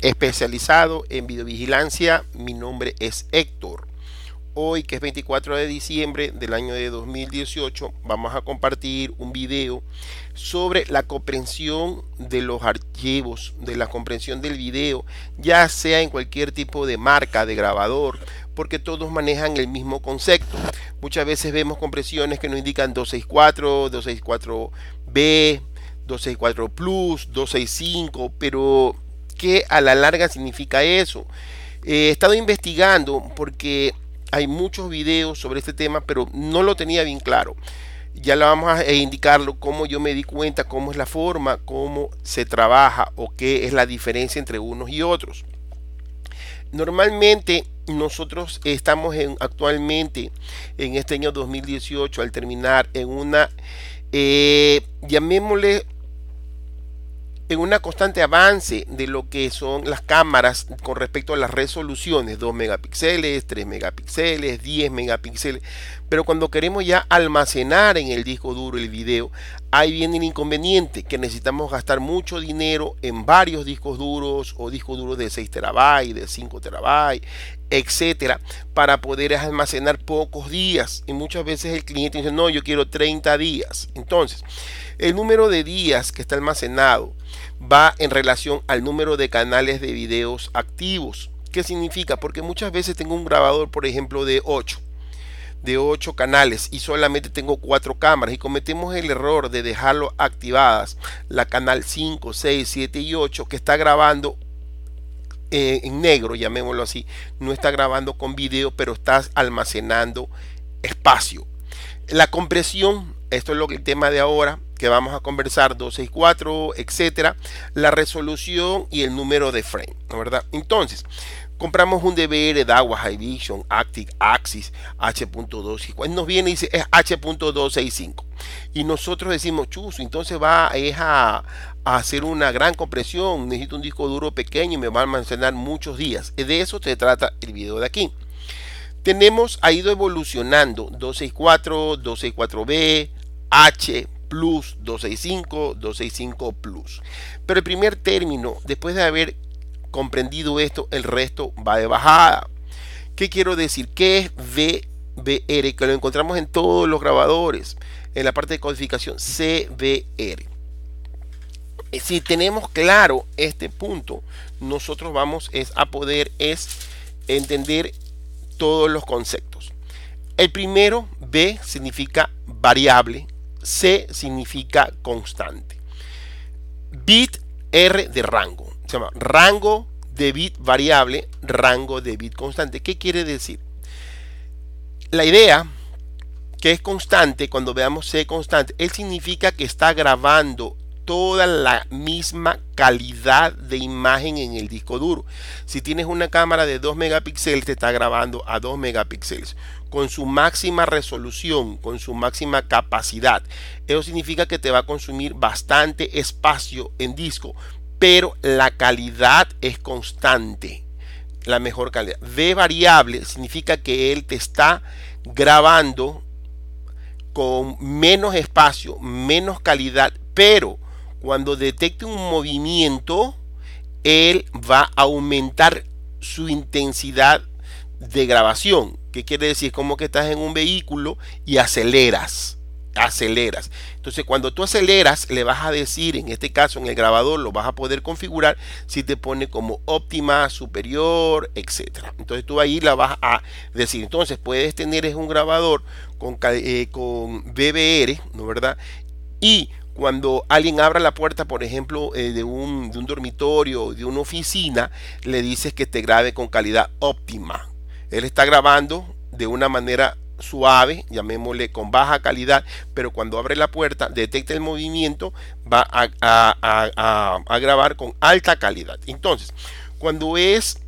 especializado en videovigilancia. Mi nombre es Héctor. Hoy que es 24 de diciembre del año de 2018 vamos a compartir un video sobre la comprensión de los archivos, de la comprensión del video, ya sea en cualquier tipo de marca, de grabador, porque todos manejan el mismo concepto. Muchas veces vemos compresiones que nos indican 264, 264B, 264 Plus, 265, pero qué a la larga significa eso. Eh, he estado investigando porque hay muchos videos sobre este tema, pero no lo tenía bien claro. Ya lo vamos a indicarlo, como yo me di cuenta, cómo es la forma, cómo se trabaja o qué es la diferencia entre unos y otros. Normalmente nosotros estamos en, actualmente en este año 2018 al terminar en una, eh, llamémosle en un constante avance de lo que son las cámaras con respecto a las resoluciones, 2 megapíxeles, 3 megapíxeles, 10 megapíxeles, pero cuando queremos ya almacenar en el disco duro el video, ahí viene el inconveniente, que necesitamos gastar mucho dinero en varios discos duros o discos duros de 6 terabytes, de 5 terabytes, etcétera, para poder almacenar pocos días. Y muchas veces el cliente dice, no, yo quiero 30 días. Entonces, el número de días que está almacenado va en relación al número de canales de videos activos. ¿Qué significa? Porque muchas veces tengo un grabador, por ejemplo, de 8 de 8 canales y solamente tengo 4 cámaras y cometemos el error de dejarlo activadas la canal 5, 6, 7 y 8 que está grabando eh, en negro, llamémoslo así, no está grabando con video pero está almacenando espacio. La compresión, esto es lo que el tema de ahora que vamos a conversar 264, etcétera, la resolución y el número de frame, ¿verdad? Entonces, compramos un DVR agua High vision Active, Axis, H.2. nos viene y dice es H.265. Y nosotros decimos, chuzo, entonces va a, hacer una gran compresión. Necesito un disco duro pequeño y me va a almacenar muchos días. De eso se trata el video de aquí. Tenemos, ha ido evolucionando 264, 264B, H, Plus, 265, 265 Plus. Pero el primer término, después de haber Comprendido esto, el resto va de bajada. ¿Qué quiero decir? ¿Qué es VBR? Que lo encontramos en todos los grabadores, en la parte de codificación CBR. Eh, si tenemos claro este punto, nosotros vamos a poder es entender todos los conceptos. El primero, B, significa variable, C significa constante. Bit R de rango rango de bit variable, rango de bit constante. ¿Qué quiere decir? La idea que es constante, cuando veamos C constante, él significa que está grabando toda la misma calidad de imagen en el disco duro. Si tienes una cámara de 2 megapíxeles, te está grabando a 2 megapíxeles con su máxima resolución, con su máxima capacidad. Eso significa que te va a consumir bastante espacio en disco, pero la calidad es constante. La mejor calidad. De variable significa que él te está grabando con menos espacio, menos calidad, pero cuando detecte un movimiento, él va a aumentar su intensidad de grabación. ¿Qué quiere decir? Como que estás en un vehículo y aceleras aceleras. Entonces, cuando tú aceleras, le vas a decir, en este caso en el grabador, lo vas a poder configurar si te pone como óptima, superior, etcétera. Entonces, tú ahí la vas a decir. Entonces, puedes tener es un grabador con, eh, con BBR, ¿no verdad? Y cuando alguien abra la puerta, por ejemplo, eh, de, un, de un dormitorio, de una oficina, le dices que te grabe con calidad óptima. Él está grabando de una manera suave, llamémosle con baja calidad, pero cuando abre la puerta, detecta el movimiento, va a, grabar con alta calidad. Entonces, cuando es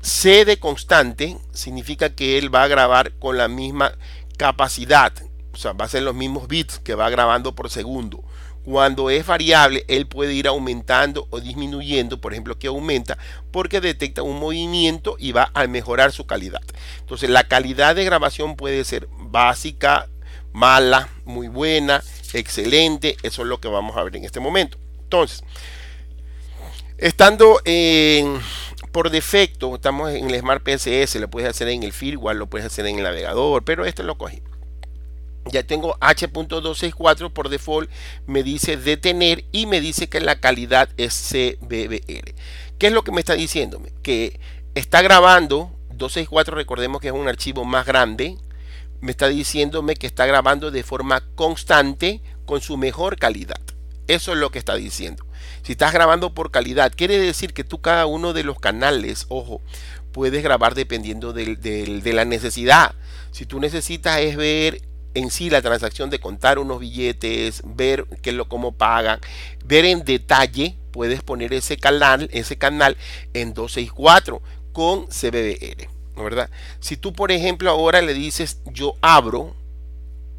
C de constante, significa que él va a grabar con la misma capacidad, o sea, va a ser los mismos bits que va grabando por segundo. Cuando es variable, él puede ir aumentando o disminuyendo, por ejemplo, que aumenta, porque detecta un movimiento y va a mejorar su calidad. Entonces, la calidad de grabación puede ser básica, mala, muy buena, excelente. Eso es lo que vamos a ver en este momento. Entonces, estando por defecto, estamos en el Smart PSS, lo puedes hacer en el firmware, lo puedes hacer en el navegador, pero esto lo cogimos ya tengo H.264 por default me dice detener y me dice que la calidad es CBBR. ¿Qué es lo que me está diciéndome Que está grabando 264, recordemos que es un archivo más grande, me está diciéndome que está grabando de forma constante con su mejor calidad. Eso es lo que está diciendo. Si estás grabando por calidad, quiere decir que tú cada uno de los canales, ojo, puedes grabar dependiendo de, de la necesidad. Si tú necesitas es ver en sí la transacción de contar unos billetes, ver que lo cómo pagan, ver en detalle, puedes poner ese canal, ese canal en 264 con CBBR, ¿verdad? Si tú, por ejemplo, ahora le dices yo abro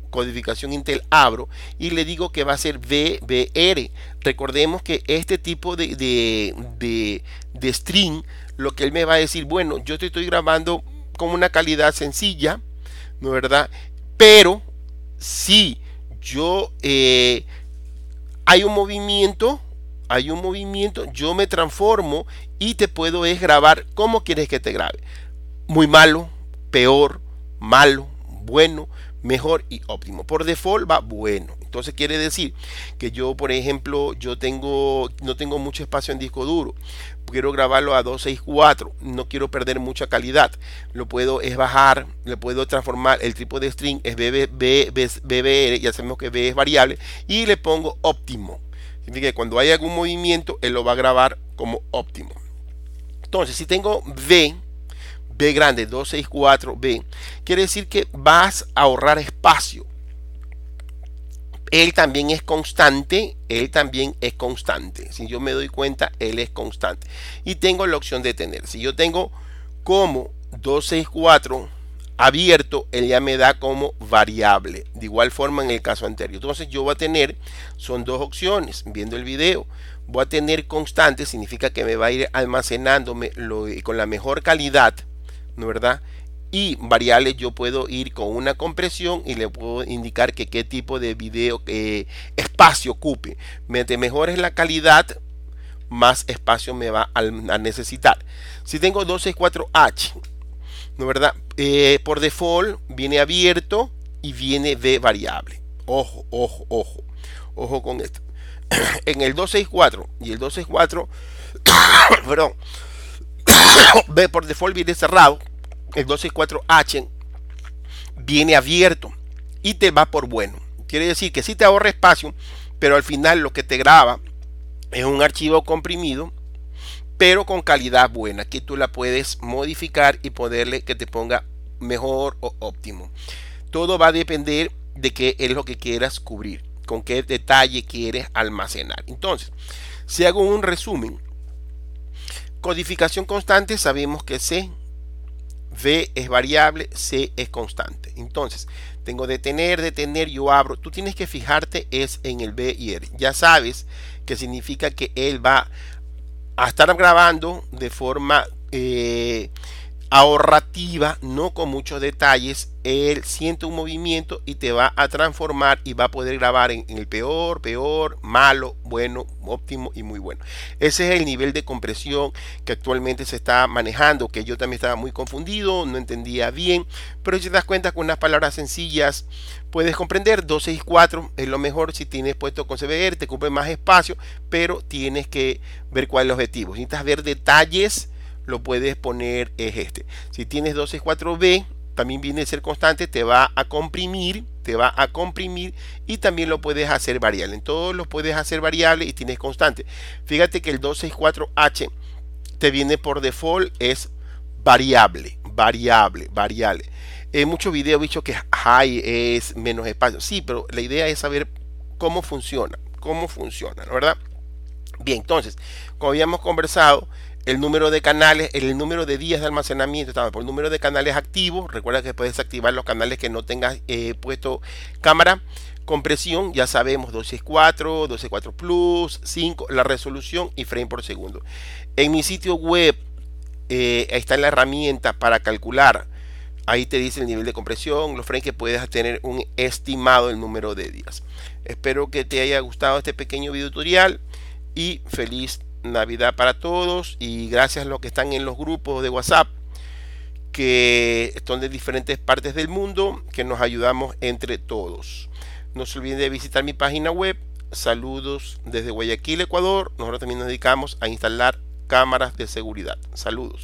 codificación Intel abro y le digo que va a ser BBR. Recordemos que este tipo de, de, de, string, lo que él me va a decir, bueno, yo te estoy grabando con una calidad sencilla, ¿no verdad? Pero si yo eh, hay un movimiento, hay un movimiento, yo me transformo y te puedo es grabar como quieres que te grabe. Muy malo, peor, malo, bueno, mejor y óptimo. Por default va bueno. Entonces quiere decir que yo, por ejemplo, yo tengo no tengo mucho espacio en disco duro. Quiero grabarlo a 264, no quiero perder mucha calidad. Lo puedo es bajar, le puedo transformar el tipo de string es bebé BBR, ya sabemos que B es variable y le pongo óptimo. Significa que cuando hay algún movimiento él lo va a grabar como óptimo. Entonces, si tengo B B grande 264B. Quiere decir que vas a ahorrar espacio. Él también es constante, él también es constante. Si yo me doy cuenta, él es constante. Y tengo la opción de tener. Si yo tengo como 264 abierto, él ya me da como variable. De igual forma en el caso anterior. Entonces yo voy a tener, son dos opciones, viendo el video. Voy a tener constante, significa que me va a ir almacenándome lo, con la mejor calidad ¿no verdad? Y variables yo puedo ir con una compresión y le puedo indicar que qué tipo de video que eh, espacio ocupe. Mientras mejor es la calidad, más espacio me va a, necesitar. Si tengo 264 h ¿no verdad? Eh, por default viene abierto y viene de variable. Ojo, ojo, ojo. Ojo con esto. En el 264 y el 264, perdón, ve por default viene cerrado, el 264H viene abierto y te va por bueno. Quiere decir que si te ahorra espacio, pero al final lo que te graba es un archivo comprimido, pero con calidad buena, que tú la puedes modificar y poderle que te ponga mejor o óptimo. Todo va a depender de qué es lo que quieras cubrir, con qué detalle quieres almacenar. Entonces, si hago un resumen, Codificación constante sabemos que C, V es variable, C es constante. Entonces, tengo detener, detener, yo abro. Tú tienes que fijarte es en el B y R. Ya sabes que significa que él va a estar grabando de forma eh, ahorrativa, no con muchos detalles. Él siente un movimiento y te va a transformar y va a poder grabar en, el peor, peor, malo, bueno, óptimo y muy bueno. Ese es el nivel de compresión que actualmente se está manejando, que yo también estaba muy confundido, no entendía bien, pero si te das cuenta con unas palabras sencillas puedes comprender. 264 y es lo mejor si tienes puesto con CBR, te cumple más espacio, pero tienes que ver cuál es el objetivo. Necesitas ver detalles lo puedes poner es este. Si tienes 264B, también viene a ser constante, te va a comprimir, te va a comprimir y también lo puedes hacer variable. En todos los puedes hacer variable y tienes constante. Fíjate que el 264H te viene por default, es variable, variable, variable. En muchos videos he dicho que high es menos espacio. Sí, pero la idea es saber cómo funciona, cómo funciona, ¿verdad? Bien, entonces, como habíamos conversado, el número de canales, el número de días de almacenamiento, estaba por el número de canales activos. Recuerda que puedes activar los canales que no tengas eh, puesto cámara. Compresión, ya sabemos, 12.4, 12.4 Plus, 5, la resolución y frame por segundo. En mi sitio web eh, está la herramienta para calcular. Ahí te dice el nivel de compresión, los frames que puedes tener un estimado el número de días. Espero que te haya gustado este pequeño video tutorial y feliz Navidad para todos y gracias a los que están en los grupos de WhatsApp que son de diferentes partes del mundo, que nos ayudamos entre todos. No se olviden de visitar mi página web. Saludos desde Guayaquil, Ecuador. Nosotros también nos dedicamos a instalar cámaras de seguridad. Saludos.